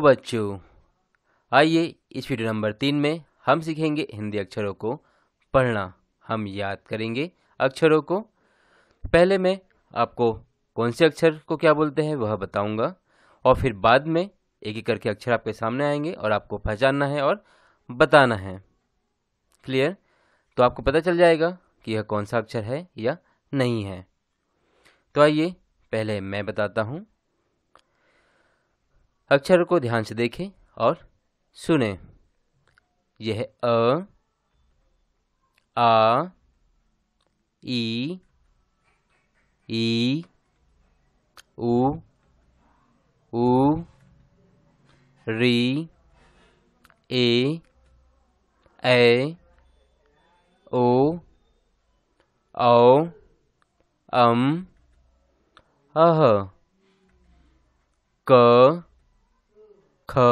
बच्चों आइए इस वीडियो नंबर तीन में हम सीखेंगे हिंदी अक्षरों को पढ़ना हम याद करेंगे अक्षरों को पहले मैं आपको कौन से अक्षर को क्या बोलते हैं वह बताऊंगा और फिर बाद में एक एक करके अक्षर आपके सामने आएंगे और आपको पहचानना है और बताना है क्लियर तो आपको पता चल जाएगा कि यह कौन सा अक्षर है या नहीं है तो आइए पहले मैं बताता हूँ अक्षर को ध्यान से देखें और सुने यह अ आ ई ई उ उ री ए ए ओ औ अम अह क ख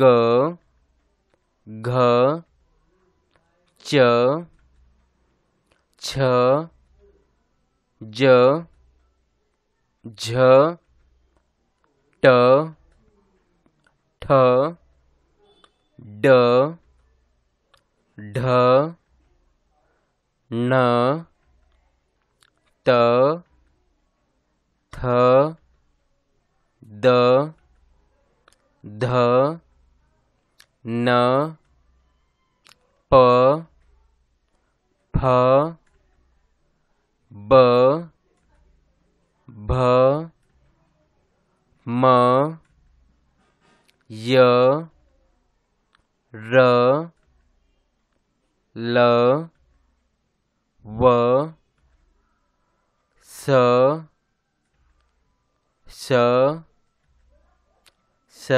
ग घ च छ ज झ ट ठ ड ढ न त थ द ध न प फ ब भ म य र ल व स श स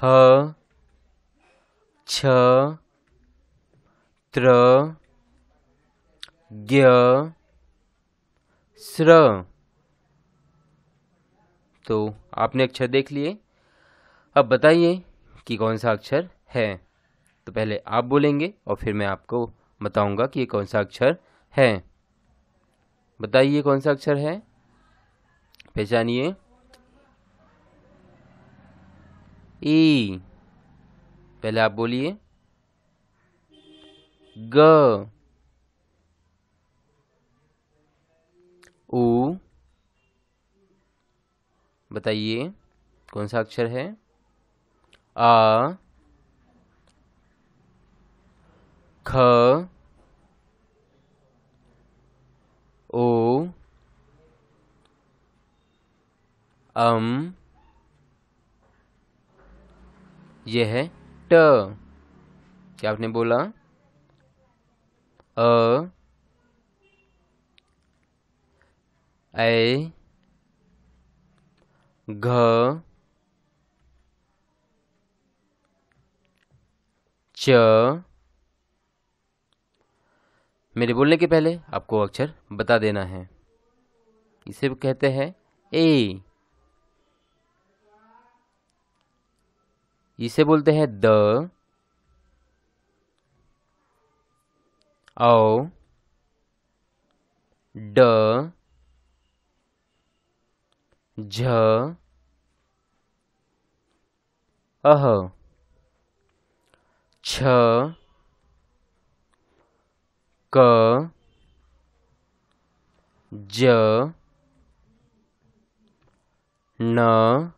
ह छ त्र ज्ञ स्र तो आपने अक्षर देख लिए अब बताइए कि कौन सा अक्षर है तो पहले आप बोलेंगे और फिर मैं आपको बताऊंगा कि ये कौन सा अक्षर है बताइए कौन सा अक्षर है पहचानिए ई e. पहले आप बोलिए ग उ बताइए कौन सा अक्षर है आ ख ओ अम ये है ट क्या आपने बोला अ ऐ घ च मेरे बोलने के पहले आपको अक्षर बता देना है इसे कहते हैं ए इसे बोलते हैं द औ ड झ अह छ क ज न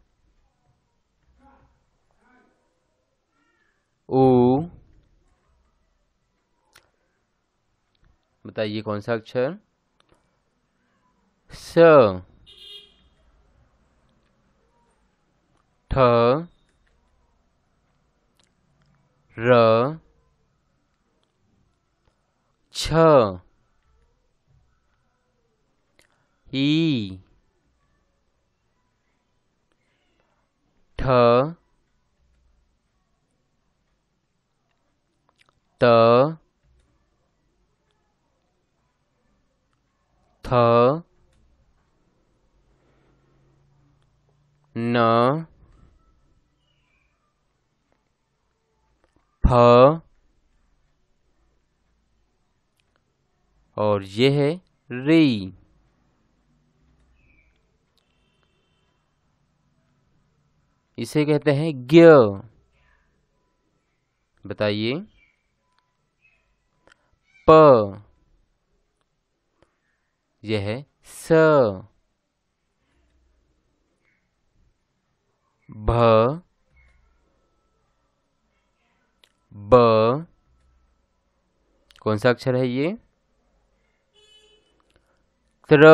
बताइए कौन सा अक्षर स ठ र छ ई ठ त थ न फ और ये है री इसे कहते हैं ज्ञ बताइए प यह स भ ब कौन सा अक्षर है ये त्र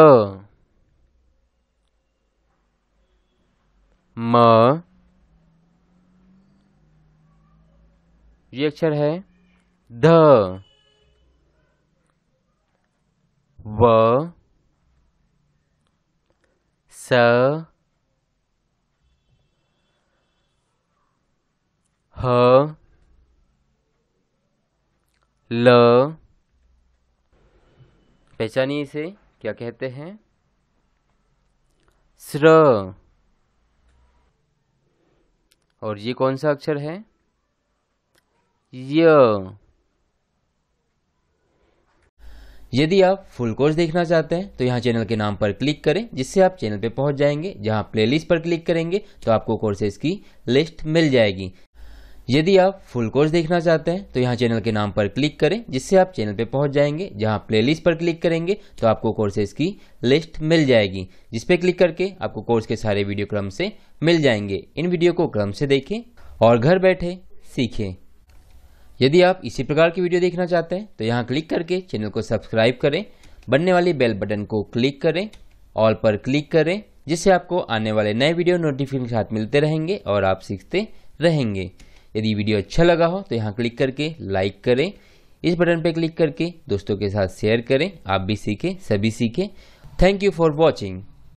म ये अक्षर है ध व so h l पहचानिए इसे क्या कहते हैं स्र और ये कौन सा अक्षर है य यदि आप फुल कोर्स देखना चाहते हैं तो यहाँ चैनल के नाम पर क्लिक करें जिससे आप चैनल पे पहुँच जाएंगे जहाँ प्लेलिस्ट पर क्लिक करेंगे तो आपको कोर्सेज की लिस्ट मिल जाएगी यदि आप फुल कोर्स देखना चाहते हैं तो यहाँ चैनल के नाम पर क्लिक करें जिससे आप चैनल पे पहुँच जाएंगे जहाँ प्लेलिस्ट पर क्लिक करेंगे तो आपको कोर्सेज की लिस्ट मिल जाएगी जिस पे क्लिक करके आपको कोर्स के सारे वीडियो क्रम से मिल जाएंगे इन वीडियो को क्रम से देखें और घर बैठे सीखें यदि आप इसी प्रकार की वीडियो देखना चाहते हैं तो यहाँ क्लिक करके चैनल को सब्सक्राइब करें बनने वाले बेल बटन को क्लिक करें ऑल पर क्लिक करें जिससे आपको आने वाले नए वीडियो नोटिफिकेशन के साथ मिलते रहेंगे और आप सीखते रहेंगे यदि वीडियो अच्छा लगा हो तो यहाँ क्लिक करके लाइक करें इस बटन पर क्लिक करके दोस्तों के साथ शेयर करें आप भी सीखें सभी सीखें थैंक यू फॉर वॉचिंग